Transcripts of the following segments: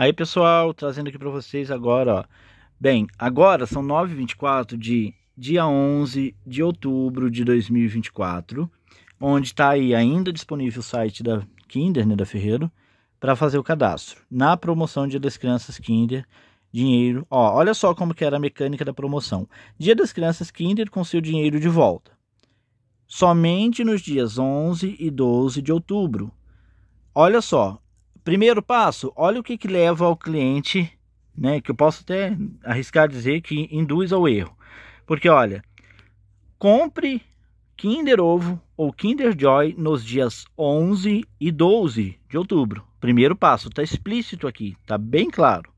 Aí, pessoal, trazendo aqui para vocês agora, ó. Bem, agora são 9h24 de dia 11 de outubro de 2024, onde está aí ainda disponível o site da Kinder, né, da Ferreiro, para fazer o cadastro. Na promoção Dia das Crianças Kinder, dinheiro. Ó, olha só como que era a mecânica da promoção. Dia das Crianças Kinder com seu dinheiro de volta. Somente nos dias 11 e 12 de outubro. Olha só, Primeiro passo, olha o que, que leva ao cliente, né? Que eu posso até arriscar dizer que induz ao erro. Porque olha, compre Kinder Ovo ou Kinder Joy nos dias 11 e 12 de outubro. Primeiro passo, está explícito aqui, está bem claro.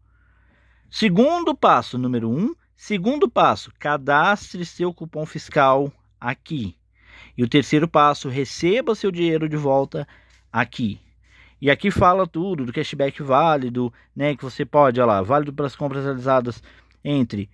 Segundo passo, número 1. Um, segundo passo, cadastre seu cupom fiscal aqui. E o terceiro passo, receba seu dinheiro de volta aqui. E aqui fala tudo do cashback válido, né, que você pode, olha lá, válido para as compras realizadas entre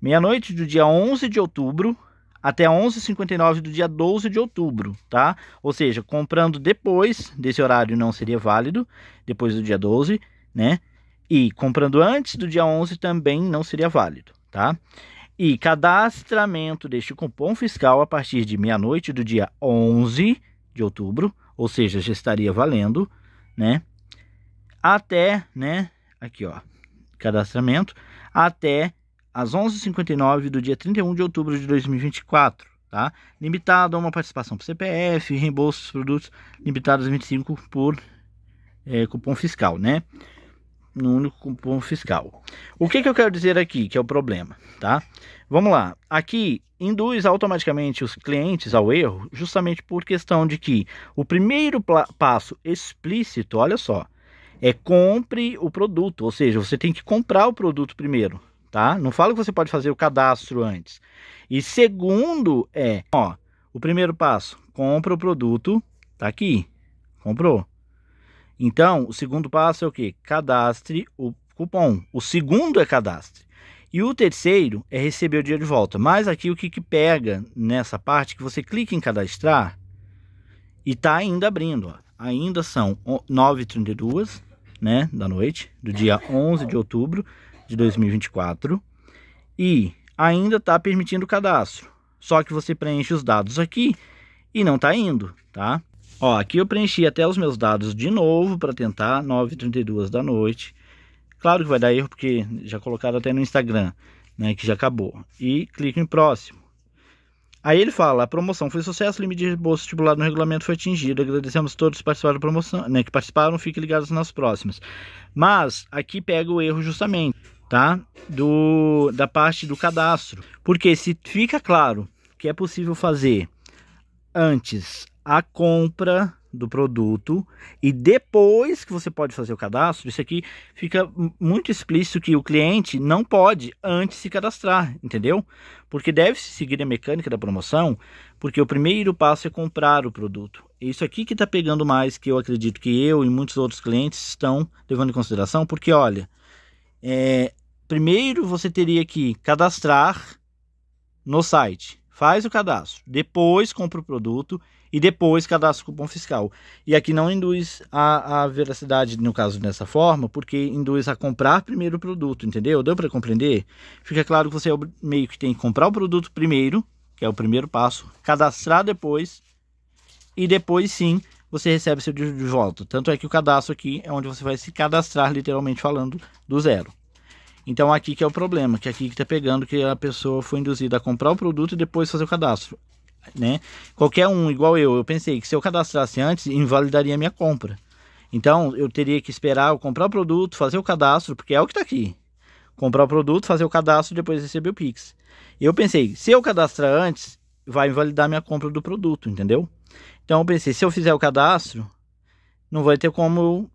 meia-noite do dia 11 de outubro até 11h59 do dia 12 de outubro, tá? Ou seja, comprando depois desse horário não seria válido, depois do dia 12, né? E comprando antes do dia 11 também não seria válido, tá? E cadastramento deste cupom fiscal a partir de meia-noite do dia 11 de outubro, ou seja, já estaria valendo, né? Até, né? Aqui, ó, cadastramento, até às 11h59 do dia 31 de outubro de 2024, tá? Limitado a uma participação por CPF, reembolso dos produtos limitados a 25 por é, cupom fiscal, né? no único cupom fiscal. O que, que eu quero dizer aqui, que é o problema, tá? Vamos lá. Aqui induz automaticamente os clientes ao erro, justamente por questão de que o primeiro passo explícito, olha só, é compre o produto, ou seja, você tem que comprar o produto primeiro, tá? Não fala que você pode fazer o cadastro antes. E segundo é, ó, o primeiro passo, compra o produto, tá aqui, comprou. Então, o segundo passo é o que? Cadastre o cupom. O segundo é cadastre. E o terceiro é receber o dinheiro de volta. Mas aqui o que, que pega nessa parte é que você clica em cadastrar e tá ainda abrindo. Ó. Ainda são 9h32 né, da noite, do dia 11 de outubro de 2024. E ainda está permitindo o cadastro. Só que você preenche os dados aqui e não está indo, tá? Ó, aqui eu preenchi até os meus dados de novo para tentar, 9h32 da noite. Claro que vai dar erro porque já colocaram até no Instagram, né, que já acabou. E clico em próximo. Aí ele fala, a promoção foi sucesso, o limite de reembolso estipulado no regulamento foi atingido. Agradecemos a todos que participaram da promoção, né, que participaram, fiquem ligados nas próximas. Mas aqui pega o erro justamente, tá? Do da parte do cadastro. Porque se fica claro que é possível fazer antes a compra do produto e depois que você pode fazer o cadastro, isso aqui fica muito explícito que o cliente não pode antes se cadastrar, entendeu? Porque deve-se seguir a mecânica da promoção, porque o primeiro passo é comprar o produto. É isso aqui que está pegando mais, que eu acredito que eu e muitos outros clientes estão levando em consideração, porque olha, é, primeiro você teria que cadastrar no site, faz o cadastro, depois compra o produto e depois cadastra o cupom fiscal. E aqui não induz a, a veracidade, no caso dessa forma, porque induz a comprar primeiro o produto, entendeu? Deu para compreender? Fica claro que você é meio que tem que comprar o produto primeiro, que é o primeiro passo, cadastrar depois e depois sim você recebe seu dinheiro de volta. Tanto é que o cadastro aqui é onde você vai se cadastrar, literalmente falando, do zero. Então aqui que é o problema, que aqui que tá pegando que a pessoa foi induzida a comprar o produto e depois fazer o cadastro, né? Qualquer um, igual eu, eu pensei que se eu cadastrasse antes, invalidaria a minha compra. Então eu teria que esperar eu comprar o produto, fazer o cadastro, porque é o que tá aqui. Comprar o produto, fazer o cadastro e depois receber o Pix. Eu pensei, se eu cadastrar antes, vai invalidar minha compra do produto, entendeu? Então eu pensei, se eu fizer o cadastro, não vai ter como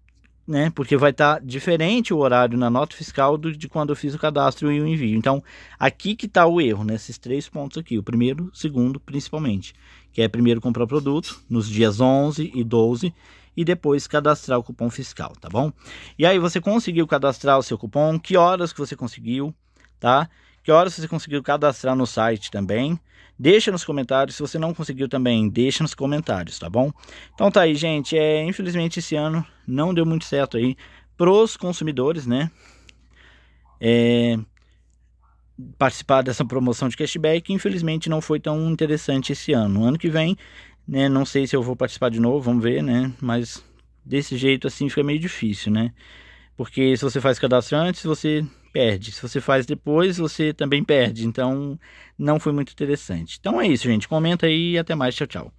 né? Porque vai estar tá diferente o horário na nota fiscal do, de quando eu fiz o cadastro e o envio. Então, aqui que está o erro, nesses né? três pontos aqui, o primeiro, segundo, principalmente, que é primeiro comprar produto nos dias 11 e 12 e depois cadastrar o cupom fiscal, tá bom? E aí você conseguiu cadastrar o seu cupom, que horas que você conseguiu, tá? que horas você conseguiu cadastrar no site também. Deixa nos comentários, se você não conseguiu também, deixa nos comentários, tá bom? Então tá aí, gente, é, infelizmente esse ano não deu muito certo aí pros consumidores, né? É, participar dessa promoção de cashback, infelizmente não foi tão interessante esse ano. Ano que vem, né, não sei se eu vou participar de novo, vamos ver, né? Mas desse jeito assim fica meio difícil, né? Porque se você faz cadastro antes, você perde. Se você faz depois, você também perde. Então, não foi muito interessante. Então é isso, gente. Comenta aí e até mais. Tchau, tchau.